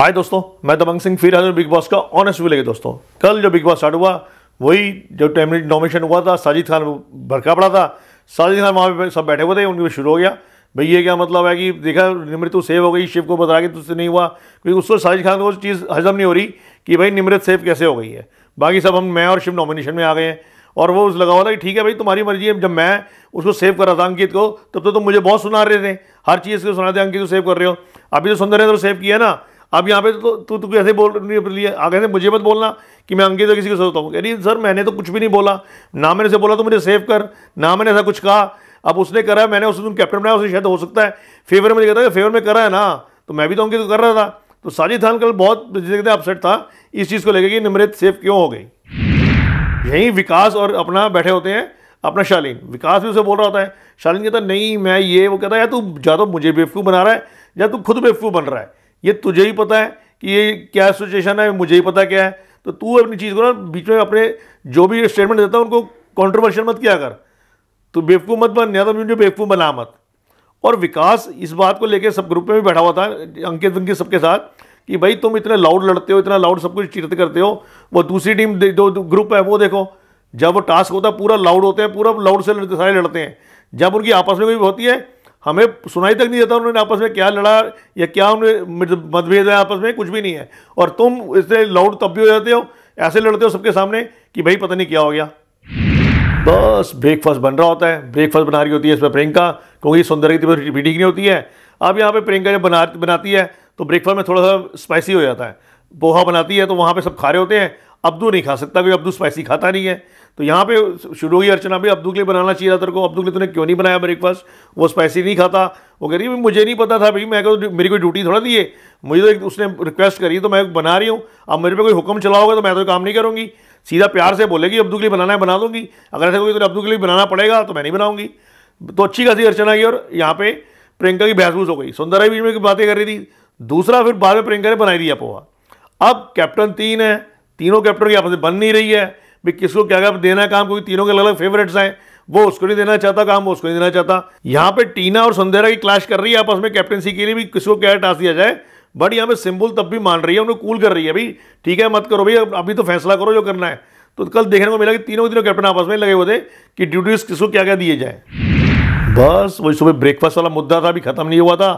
हाय दोस्तों मैं दबंग सिंह फिर हाजिर बिग बॉस का ऑनेस्ट व्यू लेके दोस्तों कल जो बिग बॉस स्टार्ट हुआ वही जो टेमिनेट नॉमिनेशन हुआ था साजिद खान भरका पड़ा था साजिद खान वहाँ पे सब बैठे हुए थे उनके शुरू हो गया भाई ये क्या मतलब है कि देखा निमृत तो सेव हो गई शिव को बता के तुझसे नहीं हुआ क्योंकि उस वक्त साजिद खान को चीज़ हजम नहीं हो रही कि भाई निमृत सेव कैसे हो गई है बाकी सब हम मैं और शिव नॉमिनेशन में आ गए हैं और वो उस लगा हुआ था कि ठीक है भाई तुम्हारी मर्जी है जब मैं उसको सेव कर रहा था अंकित को तब तो तुम मुझे बहुत सुना रहे थे हर चीज़ को सुना थे अंकित को सेव कर रहे हो अभी तो सुंदर ने तो सेव किया ना अब यहाँ पे तो तू तू कैसे बोल रही है आगे से मुझे मत बोलना कि मैं अंकित किसी को सोचता हूँ अरे सर मैंने तो कुछ भी नहीं बोला ना मैंने उसे बोला तो मुझे सेव कर ना मैंने ऐसा कुछ कहा अब उसने करा है मैंने उसे तुम कैप्टन बनाया उसे शायद हो सकता है फेवर में कहता है फेवर में करा है ना तो मैं भी तो अंकित कर रहा था तो साजिद खान कल बहुत जिसे अपसेट था इस चीज़ को लेकर कि निमृत सेफ क्यों हो गई यहीं विकास और अपना बैठे होते हैं अपना शालीन विकास भी उसे बोल रहा होता है शालीन कहता नहीं मैं ये वो कहता है या तू या तो मुझे बेवकूफ़ बना रहा है या तू खुद बेवकूफ़ बन रहा है ये तुझे ही पता है कि ये क्या सिचुएशन है मुझे ही पता क्या है तो तू अपनी चीज़ को ना बीच में अपने जो भी स्टेटमेंट देता है उनको कॉन्ट्रोवर्शियल मत किया कर तो बेवकूफ़ मत बन या तो मुझे बेवकूफ़ बना मत और विकास इस बात को लेकर सब ग्रुप में भी बैठा हुआ था अंकित अंकित सबके साथ कि भाई तुम इतने लाउड लड़ते हो इतना लाउड सब कुछ चीरते करते हो वो दूसरी टीम जो ग्रुप है वो देखो जब वो टास्क होता है पूरा लाउड होते हैं पूरा लाउड से लड़ते सारे लड़ते हैं जब उनकी आपस में भी होती है हमें सुनाई तक नहीं देता उन्होंने आपस में क्या लड़ा या क्या उन्हें मतभेद है आपस में कुछ भी नहीं है और तुम इससे लाउड तब भी हो जाते हो ऐसे लड़ते हो सबके सामने कि भाई पता नहीं क्या हो गया बस ब्रेकफास्ट बन रहा होता है ब्रेकफास्ट बना रही होती है इसमें प्रियंका क्योंकि सुंदर की भी तो ठीक नहीं होती है अब यहाँ पे प्रियंका जब बना बनाती है तो ब्रेकफास्ट में थोड़ा सा स्पाइसी हो जाता है पोहा बनाती है तो वहाँ पे सब खा रहे होते हैं अब्दू नहीं खा सकता क्योंकि अब्दू स्पाइसी खाता नहीं है तो यहाँ पे शुरू हुई अर्चना भी अब्दू के लिए बनाना चाहिए था तेरे को अब्दू के लिए तूने क्यों नहीं बनाया ब्रेकफास्ट वो स्पाइसी नहीं खाता वो कह रही है मुझे नहीं पता था भाई मैं तो मेरी कोई ड्यूटी थोड़ा दी है मुझे तो एक उसने रिक्वेस्ट करी तो मैं बना रही हूँ अब मेरे पे कोई हुक्म चलाओगे तो मैं तो काम नहीं करूँगी सीधा प्यार से बोलेगी अब्दू के लिए बनाना है बना दूँगी अगर ऐसा कोई तो अब्दू के लिए बनाना पड़ेगा तो मैं नहीं बनाऊँगी तो अच्छी खासी अर्चना की और यहाँ पर प्रियंका की बहसूस हो गई सुंदर भी मेरी बातें कर रही थी दूसरा फिर बाद में प्रियंका ने बनाई दिया पोहा अब कैप्टन तीन है तीनों कैप्टन की आपसे बन नहीं रही है भी किसको क्या क्या देना है काम क्योंकि तीनों के अलग अलग फेवरेट्स हैं वो उसको नहीं देना चाहता काम वो उसको नहीं देना चाहता यहाँ पे टीना और संधेरा की क्लाश कर रही है आपस में कैप्टनसी के लिए भी किसको क्या टास्क दिया जाए बट यहाँ पे सिंबल तब भी मान रही है उन्हें कूल कर रही है भाई ठीक है मत करो भाई अभी तो फैसला करो जो करना है तो कल देखने को मिला कि तीनों तीनों कैप्टन आपस में लगे हुए थे कि ड्यूटीज किसको क्या क्या दिए जाए बस वही सुबह ब्रेकफास्ट वाला मुद्दा था अभी खत्म नहीं हुआ था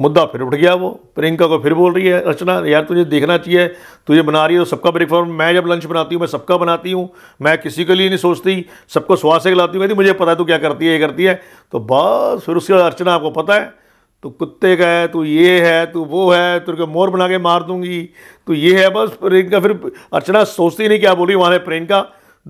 मुद्दा फिर उठ गया वो प्रियंका को फिर बोल रही है रचना यार तुझे देखना चाहिए तुझे बना रही है तो सबका ब्रेकफास्ट मैं जब लंच बनाती हूँ मैं सबका बनाती हूँ मैं किसी के लिए नहीं सोचती सबको स्वास्थ्य से खिलाती हूँ कहती मुझे पता है तू क्या करती है ये करती है तो बस फिर उसके बाद अर्चना आपको पता है तो कुत्ते का है तू ये है तू वो है तुझे मोर बना के मार दूंगी तो ये है बस प्रियंका फिर अर्चना सोचती नहीं क्या बोली वहाँ प्रियंका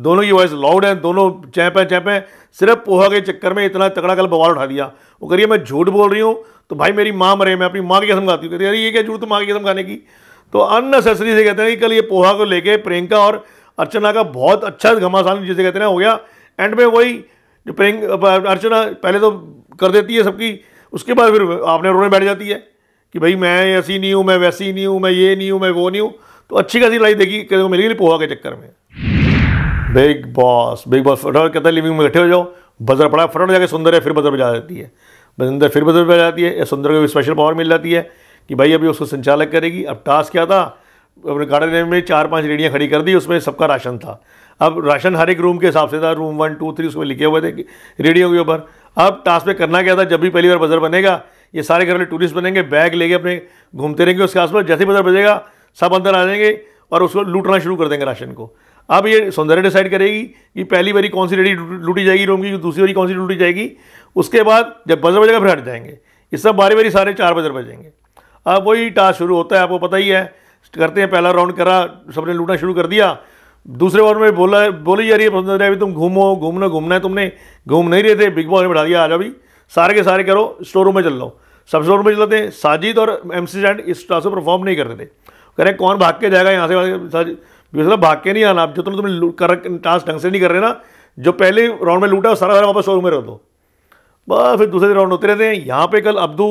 दोनों की वॉइस लाउड है दोनों चैपे हैं हैं सिर्फ पोहा के चक्कर में इतना तगड़ा कल बवाल उठा दिया वो करिए मैं झूठ बोल रही हूँ तो भाई मेरी माँ मरे मैं अपनी माँ की कसम खाती हूँ कहती अरे ये क्या जरूरत माँ की कसम खाने की तो अननेसेसरी से कहते हैं कि कल ये पोहा को लेके प्रियंका और अर्चना का बहुत अच्छा घमासान जिसे कहते हैं हो गया एंड में वही जो प्रियंका अर्चना पहले तो कर देती है सबकी उसके बाद फिर आपने रोने बैठ जाती है कि भाई मैं ऐसी नहीं हूँ मैं वैसी नहीं हूँ मैं ये नहीं हूँ मैं वो नहीं हूँ तो अच्छी खासी लड़ाई देखी कहते मिली पोहा के चक्कर में बिग बॉस बिग बॉस फटाफट कहता है लिविंग में इकट्ठे हो जाओ बजर पड़ा फटाफट जाके सुंदर है फिर बजर बजा देती है बजिंदर फिर बदल बदल जाती है या सुंदर को स्पेशल पावर मिल जाती है कि भाई अभी उसको संचालक करेगी अब टास्क क्या था अपने गार्डन में चार पांच रेडियाँ खड़ी कर दी उसमें सबका राशन था अब राशन हर एक रूम के हिसाब से था रूम वन टू थ्री उसमें लिखे हुए थे रेडियो के ऊपर अब टास्क में करना क्या था जब भी पहली बार बजर बनेगा ये सारे घर वाले टूरिस्ट बनेंगे बैग लेके अपने घूमते रहेंगे उसके आसपास जैसे बजर बजेगा सब अंदर आ जाएंगे और उसको लूटना शुरू कर देंगे राशन को अब ये सौंदर्य डिसाइड करेगी कि पहली बारी कौन सी रेडी लूटी जाएगी रूम की दूसरी बारी कौन सी लूटी जाएगी उसके बाद जब बजर बजेगा फिर हट जाएंगे इस सब बारी बारी सारे चार बजर बजेंगे अब वही टास्क शुरू होता है आपको पता ही है करते हैं पहला राउंड करा सबने लूटना शुरू कर दिया दूसरे बार में बोला बोली जा रही है पसंद अभी तुम घूमो घूमना घूमना है तुमने घूम नहीं रहे थे बिग बॉस ने बैठा दिया आज अभी सारे के सारे करो स्टोर रूम में चल लो सब स्टोर रूम में चलते साजिद और एम सी स्टैंड इस टास्क परफॉर्म नहीं कर रहे थे कह रहे कौन भाग के जाएगा यहाँ से साजिद मतलब भाग के नहीं आना आप जो तुम तुमने कर टास्क ढंग से नहीं कर रहे ना जो पहले राउंड में लूटा सारा सारा वापस शोरूम रूम में रह दो बस फिर दूसरे राउंड होते रहते हैं यहाँ पे कल अब्दू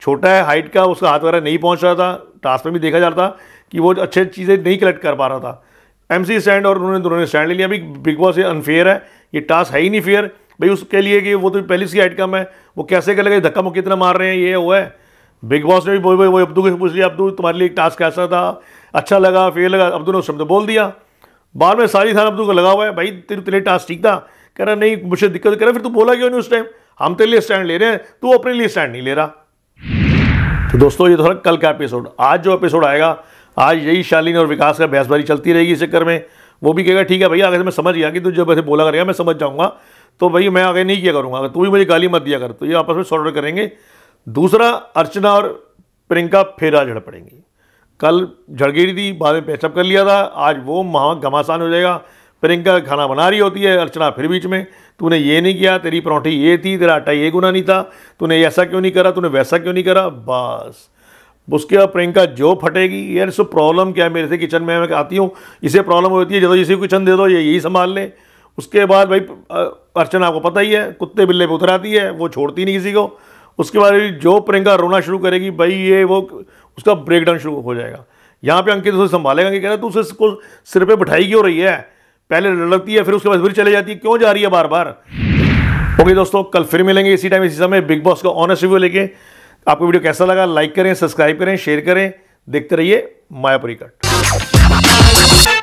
छोटा है हाइट का उसका हाथ वगैरह नहीं पहुँच रहा था टास्क में भी देखा जा रहा था कि वो अच्छे चीज़ें नहीं कलेक्ट कर पा रहा था एम स्टैंड और उन्होंने दोनों ने स्टैंड ले लिया अभी बिग बॉस ये अनफेयर है ये टास्क है ही नहीं फेयर भाई उसके लिए कि वो तो पहले सी हाइट कम है वो कैसे कर लगे धक्का मुक्की इतना मार रहे हैं ये वो है बिग बॉस ने भी बोल वो अब्दू से पूछ लिया अब्दू तुम्हारे लिए टास्क कैसा था अच्छा लगा फेयर लगा अब्दू ने उस शब्द बोल दिया बाद में सारी थान अब्दू को लगा हुआ है भाई तेरे तेरे टास्क ठीक था कह रहा नहीं मुझे दिक्कत कह रहा फिर तू बोला क्यों नहीं उस टाइम हम तेरे लिए स्टैंड ले रहे हैं तू अपने लिए स्टैंड नहीं ले रहा तो दोस्तों ये थोड़ा तो कल का एपिसोड आज जो एपिसोड आएगा आज यही शालिनी और विकास का बहसबारी चलती रहेगी इस चक्कर में वो भी कहेगा ठीक है भैया अगर मैं समझ गया कि तू जब ऐसे बोला करेगा मैं समझ जाऊँगा तो भाई मैं आगे नहीं किया करूँगा अगर तू भी मुझे गाली मत दिया कर तो ये आपस में सॉर्ट करेंगे दूसरा अर्चना और प्रियंका फिर आज झड़ पड़ेंगी कल झड़गिरी थी बाद में पैचअप कर लिया था आज वो महा घमासान हो जाएगा प्रियंका खाना बना रही होती है अर्चना फिर बीच में तूने ये नहीं किया तेरी परौंठी ये थी तेरा आटा ये गुना नहीं था तूने ऐसा क्यों नहीं करा तूने वैसा क्यों नहीं करा बस उसके बाद प्रियंका जो फटेगी यार सो प्रॉब्लम क्या है मेरे से किचन में मैं आती हूँ इसे प्रॉब्लम होती है जब इसी को किचन दे दो ये यही संभाल ले उसके बाद भाई अर्चना आपको पता ही है कुत्ते बिल्ले पर उतराती है वो छोड़ती नहीं किसी को उसके बाद जो प्रियंका रोना शुरू करेगी भाई ये वो उसका ब्रेकडाउन शुरू हो जाएगा यहाँ पे अंकित उसे संभालेगा कि कह रहा है तू उसको सिर पे बिठाई क्यों रही है पहले लड़ती है फिर उसके बाद फिर चले जाती है क्यों जा रही है बार बार ओके दोस्तों कल फिर मिलेंगे इसी टाइम इसी समय बिग बॉस का ऑनर्स रिव्यू लेके आपको वीडियो कैसा लगा लाइक करें सब्सक्राइब करें शेयर करें देखते रहिए मायापुरी कट